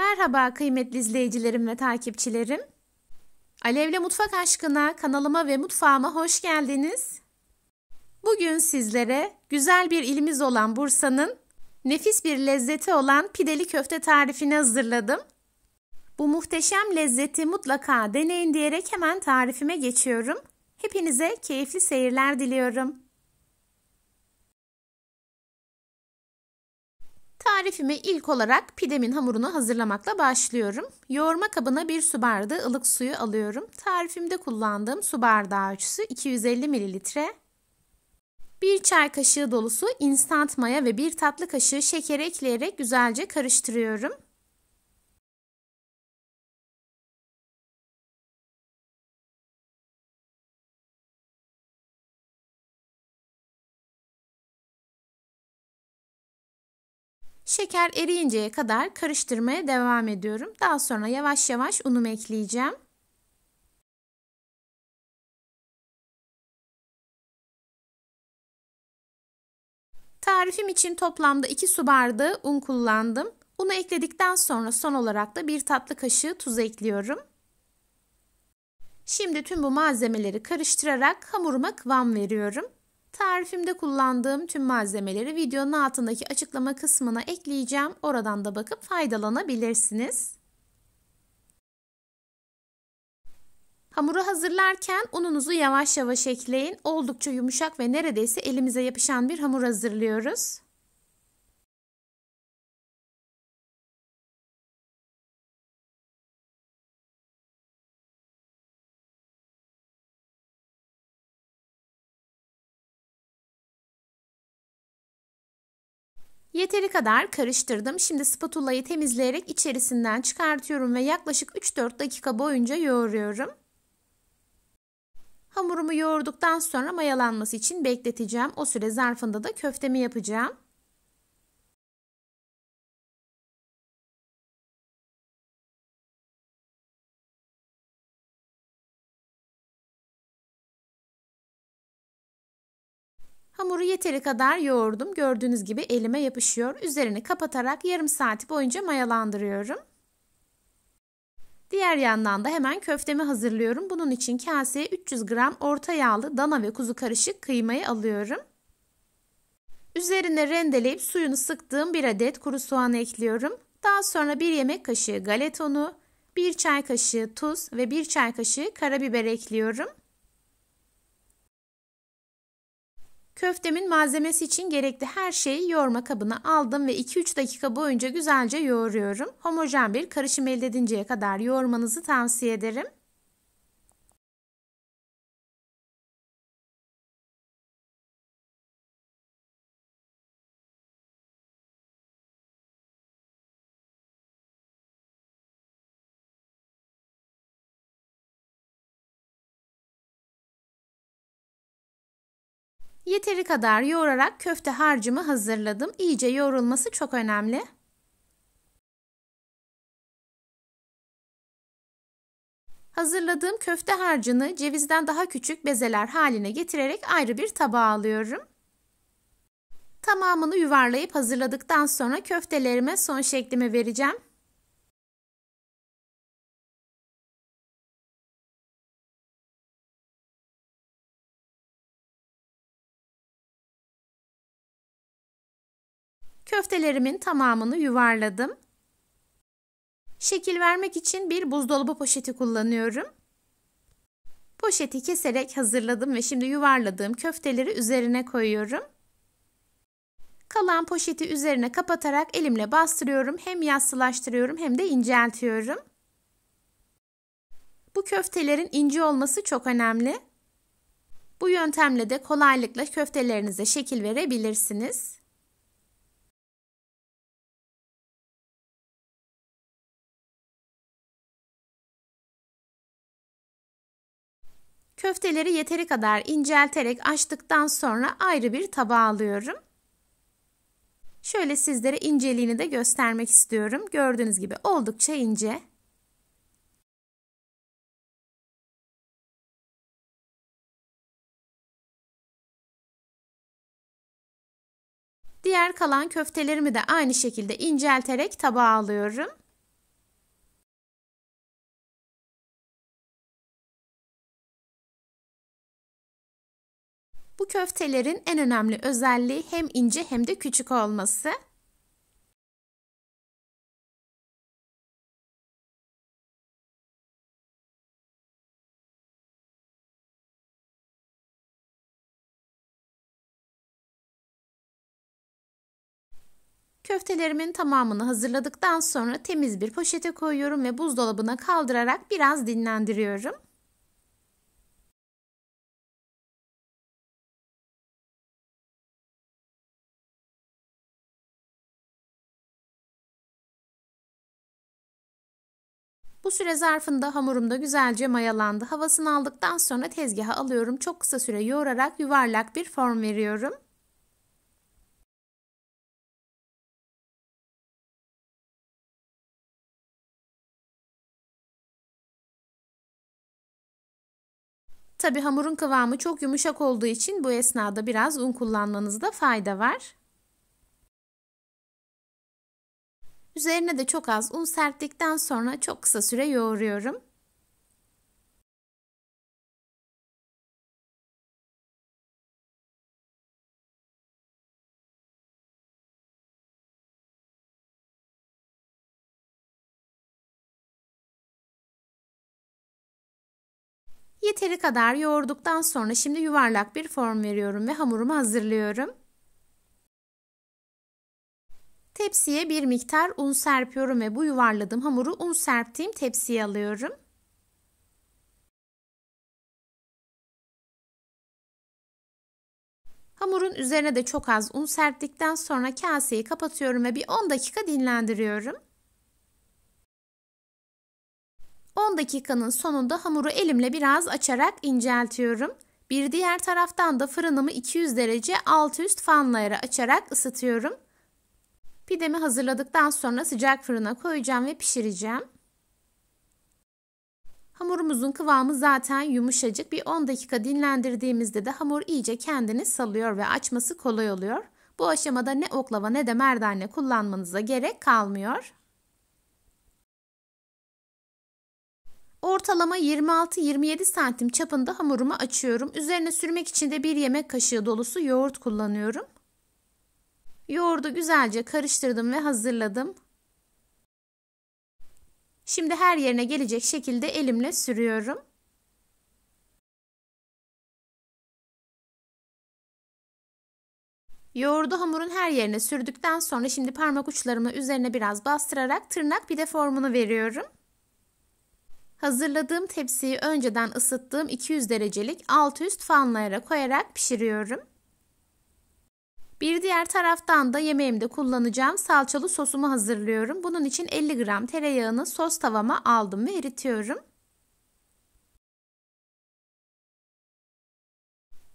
Merhaba kıymetli izleyicilerim ve takipçilerim. Alevle Mutfak Aşkına kanalıma ve mutfağıma hoş geldiniz. Bugün sizlere güzel bir ilimiz olan Bursa'nın nefis bir lezzeti olan pideli köfte tarifini hazırladım. Bu muhteşem lezzeti mutlaka deneyin diyerek hemen tarifime geçiyorum. Hepinize keyifli seyirler diliyorum. Tarifimi ilk olarak pidemin hamurunu hazırlamakla başlıyorum. Yoğurma kabına bir su bardağı ılık suyu alıyorum. Tarifimde kullandığım su bardağı ölçüsü 250 ml. Bir çay kaşığı dolusu instant maya ve bir tatlı kaşığı şeker ekleyerek güzelce karıştırıyorum. Şeker eriyinceye kadar karıştırmaya devam ediyorum. Daha sonra yavaş yavaş unumu ekleyeceğim. Tarifim için toplamda 2 su bardağı un kullandım. Unu ekledikten sonra son olarak da bir tatlı kaşığı tuz ekliyorum. Şimdi tüm bu malzemeleri karıştırarak hamuruma kıvam veriyorum. Tarifimde kullandığım tüm malzemeleri videonun altındaki açıklama kısmına ekleyeceğim. Oradan da bakıp faydalanabilirsiniz. Hamuru hazırlarken ununuzu yavaş yavaş ekleyin. Oldukça yumuşak ve neredeyse elimize yapışan bir hamur hazırlıyoruz. Yeteri kadar karıştırdım. Şimdi spatulayı temizleyerek içerisinden çıkartıyorum ve yaklaşık 3-4 dakika boyunca yoğuruyorum. Hamurumu yoğurduktan sonra mayalanması için bekleteceğim. O süre zarfında da köftemi yapacağım. Hamuru yeteri kadar yoğurdum. Gördüğünüz gibi elime yapışıyor. Üzerini kapatarak yarım saat boyunca mayalandırıyorum. Diğer yandan da hemen köftemi hazırlıyorum. Bunun için kaseye 300 gram orta yağlı dana ve kuzu karışık kıymayı alıyorum. Üzerine rendeleyip suyunu sıktığım bir adet kuru soğan ekliyorum. Daha sonra 1 yemek kaşığı galet unu, 1 çay kaşığı tuz ve 1 çay kaşığı karabiber ekliyorum. Köftemin malzemesi için gerekli her şeyi yoğurma kabına aldım ve 2-3 dakika boyunca güzelce yoğuruyorum. Homojen bir karışım elde edinceye kadar yoğurmanızı tavsiye ederim. Yeteri kadar yoğurarak köfte harcımı hazırladım. İyice yoğrulması çok önemli. Hazırladığım köfte harcını cevizden daha küçük bezeler haline getirerek ayrı bir tabağa alıyorum. Tamamını yuvarlayıp hazırladıktan sonra köftelerime son şeklimi vereceğim. Köftelerimin tamamını yuvarladım. Şekil vermek için bir buzdolabı poşeti kullanıyorum. Poşeti keserek hazırladım ve şimdi yuvarladığım köfteleri üzerine koyuyorum. Kalan poşeti üzerine kapatarak elimle bastırıyorum. Hem yassılaştırıyorum hem de inceltiyorum. Bu köftelerin ince olması çok önemli. Bu yöntemle de kolaylıkla köftelerinize şekil verebilirsiniz. Köfteleri yeteri kadar incelterek açtıktan sonra ayrı bir tabağa alıyorum. Şöyle sizlere inceliğini de göstermek istiyorum. Gördüğünüz gibi oldukça ince. Diğer kalan köftelerimi de aynı şekilde incelterek tabağa alıyorum. köftelerin en önemli özelliği hem ince hem de küçük olması. Köftelerimin tamamını hazırladıktan sonra temiz bir poşete koyuyorum ve buzdolabına kaldırarak biraz dinlendiriyorum. Bu süre zarfında hamurumda güzelce mayalandı. Havasını aldıktan sonra tezgaha alıyorum. Çok kısa süre yoğurarak yuvarlak bir form veriyorum. Tabi hamurun kıvamı çok yumuşak olduğu için bu esnada biraz un kullanmanızda fayda var. Üzerine de çok az un serptikten sonra çok kısa süre yoğuruyorum. Yeteri kadar yoğurduktan sonra şimdi yuvarlak bir form veriyorum ve hamurumu hazırlıyorum. Tepsiye bir miktar un serpiyorum ve bu yuvarladığım hamuru un serptiğim tepsiye alıyorum. Hamurun üzerine de çok az un serptikten sonra kaseyi kapatıyorum ve bir 10 dakika dinlendiriyorum. 10 dakikanın sonunda hamuru elimle biraz açarak inceltiyorum. Bir diğer taraftan da fırınımı 200 derece alt üst fanla açarak ısıtıyorum. Pidemi hazırladıktan sonra sıcak fırına koyacağım ve pişireceğim. Hamurumuzun kıvamı zaten yumuşacık. Bir 10 dakika dinlendirdiğimizde de hamur iyice kendini salıyor ve açması kolay oluyor. Bu aşamada ne oklava ne de merdane kullanmanıza gerek kalmıyor. Ortalama 26-27 santim çapında hamurumu açıyorum. Üzerine sürmek için de bir yemek kaşığı dolusu yoğurt kullanıyorum. Yoğurdu güzelce karıştırdım ve hazırladım. Şimdi her yerine gelecek şekilde elimle sürüyorum. Yoğurdu hamurun her yerine sürdükten sonra şimdi parmak uçlarımı üzerine biraz bastırarak tırnak bir de formunu veriyorum. Hazırladığım tepsiyi önceden ısıttığım 200 derecelik alt üst fanlara koyarak pişiriyorum. Bir diğer taraftan da yemeğimde kullanacağım salçalı sosumu hazırlıyorum. Bunun için 50 gram tereyağını sos tavama aldım ve eritiyorum.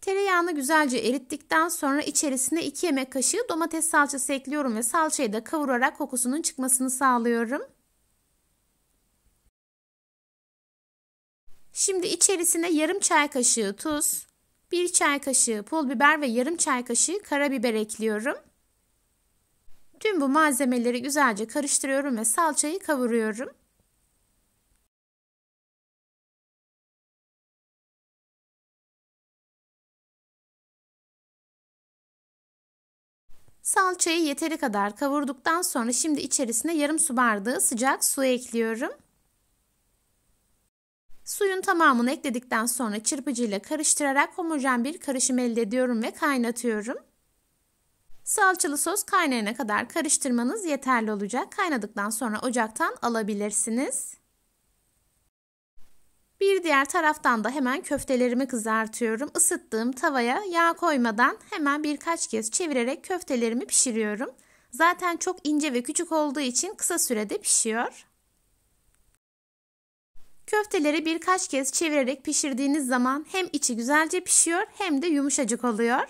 Tereyağını güzelce erittikten sonra içerisine 2 yemek kaşığı domates salçası ekliyorum ve salçayı da kavurarak kokusunun çıkmasını sağlıyorum. Şimdi içerisine yarım çay kaşığı tuz, 1 çay kaşığı pul biber ve yarım çay kaşığı karabiber ekliyorum. Tüm bu malzemeleri güzelce karıştırıyorum ve salçayı kavuruyorum. Salçayı yeteri kadar kavurduktan sonra şimdi içerisine yarım su bardağı sıcak su ekliyorum. Suyun tamamını ekledikten sonra çırpıcıyla karıştırarak homojen bir karışım elde ediyorum ve kaynatıyorum. Salçalı sos kaynayana kadar karıştırmanız yeterli olacak. Kaynadıktan sonra ocaktan alabilirsiniz. Bir diğer taraftan da hemen köftelerimi kızartıyorum. Isıttığım tavaya yağ koymadan hemen birkaç kez çevirerek köftelerimi pişiriyorum. Zaten çok ince ve küçük olduğu için kısa sürede pişiyor. Köfteleri birkaç kez çevirerek pişirdiğiniz zaman hem içi güzelce pişiyor hem de yumuşacık oluyor.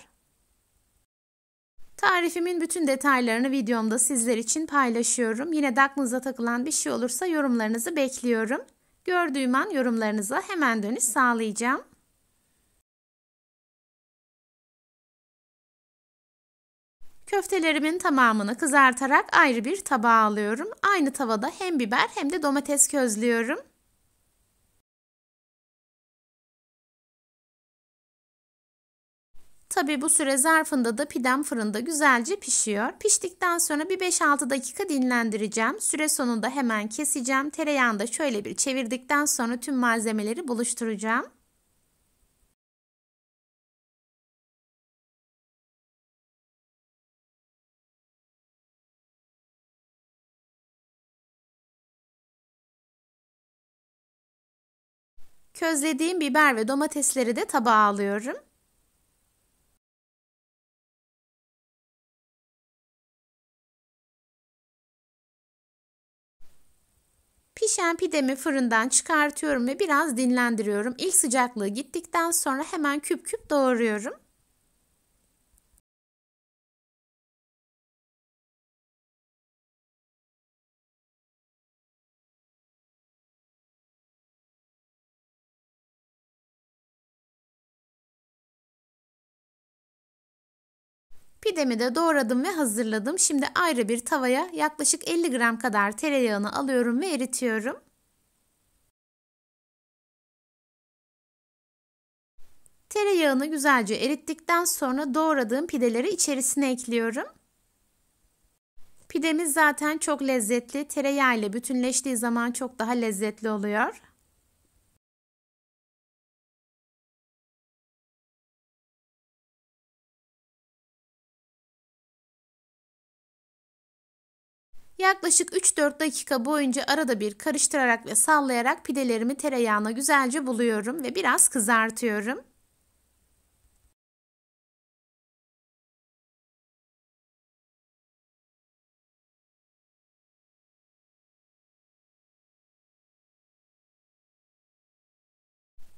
Tarifimin bütün detaylarını videomda sizler için paylaşıyorum. Yine de aklınıza takılan bir şey olursa yorumlarınızı bekliyorum. Gördüğüm an yorumlarınıza hemen dönüş sağlayacağım. Köftelerimin tamamını kızartarak ayrı bir tabağa alıyorum. Aynı tavada hem biber hem de domates közlüyorum. Tabi bu süre zarfında da pidem fırında güzelce pişiyor. Piştikten sonra bir 5-6 dakika dinlendireceğim. Süre sonunda hemen keseceğim. Tereyağını da şöyle bir çevirdikten sonra tüm malzemeleri buluşturacağım. Közlediğim biber ve domatesleri de tabağa alıyorum. Pişen pidemi fırından çıkartıyorum ve biraz dinlendiriyorum. İlk sıcaklığı gittikten sonra hemen küp küp doğruyorum. Pidemi de doğradım ve hazırladım. Şimdi ayrı bir tavaya yaklaşık 50 gram kadar tereyağını alıyorum ve eritiyorum. Tereyağını güzelce erittikten sonra doğradığım pideleri içerisine ekliyorum. Pidemiz zaten çok lezzetli. Tereyağı ile bütünleştiği zaman çok daha lezzetli oluyor. Yaklaşık 3-4 dakika boyunca arada bir karıştırarak ve sallayarak pidelerimi tereyağına güzelce buluyorum ve biraz kızartıyorum.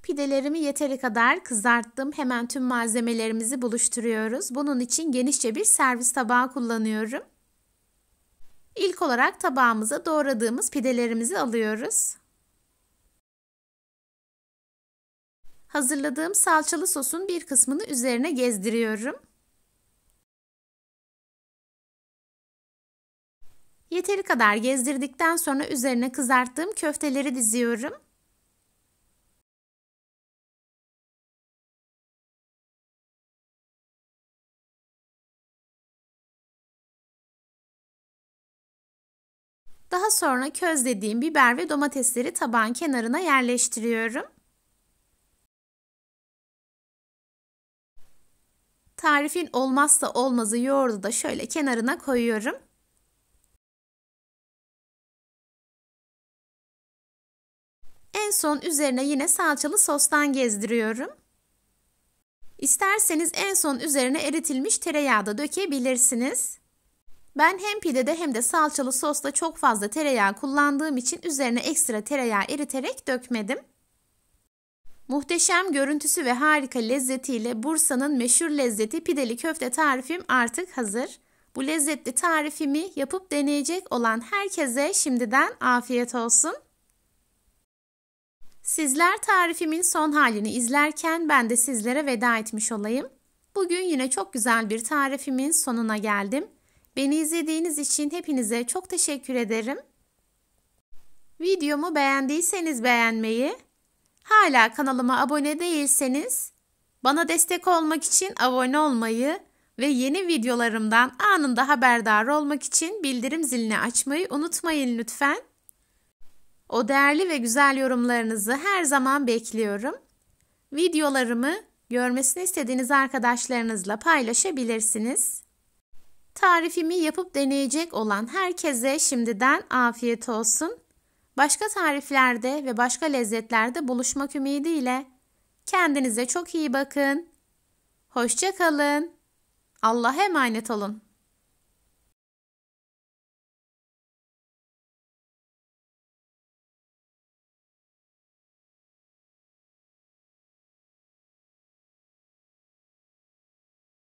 Pidelerimi yeteri kadar kızarttım. Hemen tüm malzemelerimizi buluşturuyoruz. Bunun için genişçe bir servis tabağı kullanıyorum. İlk olarak tabağımıza doğradığımız pidelerimizi alıyoruz. Hazırladığım salçalı sosun bir kısmını üzerine gezdiriyorum. Yeteri kadar gezdirdikten sonra üzerine kızarttığım köfteleri diziyorum. Daha sonra közlediğim biber ve domatesleri tabağın kenarına yerleştiriyorum. Tarifin olmazsa olmazı yoğurdu da şöyle kenarına koyuyorum. En son üzerine yine salçalı sostan gezdiriyorum. İsterseniz en son üzerine eritilmiş tereyağı da dökebilirsiniz. Ben hem pidede hem de salçalı sosta çok fazla tereyağı kullandığım için üzerine ekstra tereyağı eriterek dökmedim. Muhteşem görüntüsü ve harika lezzetiyle Bursa'nın meşhur lezzeti pideli köfte tarifim artık hazır. Bu lezzetli tarifimi yapıp deneyecek olan herkese şimdiden afiyet olsun. Sizler tarifimin son halini izlerken ben de sizlere veda etmiş olayım. Bugün yine çok güzel bir tarifimin sonuna geldim. Beni izlediğiniz için hepinize çok teşekkür ederim. Videomu beğendiyseniz beğenmeyi, hala kanalıma abone değilseniz bana destek olmak için abone olmayı ve yeni videolarımdan anında haberdar olmak için bildirim zilini açmayı unutmayın lütfen. O değerli ve güzel yorumlarınızı her zaman bekliyorum. Videolarımı görmesini istediğiniz arkadaşlarınızla paylaşabilirsiniz. Tarifimi yapıp deneyecek olan herkese şimdiden afiyet olsun. Başka tariflerde ve başka lezzetlerde buluşmak ümidiyle kendinize çok iyi bakın. Hoşça kalın. Allah'a emanet olun.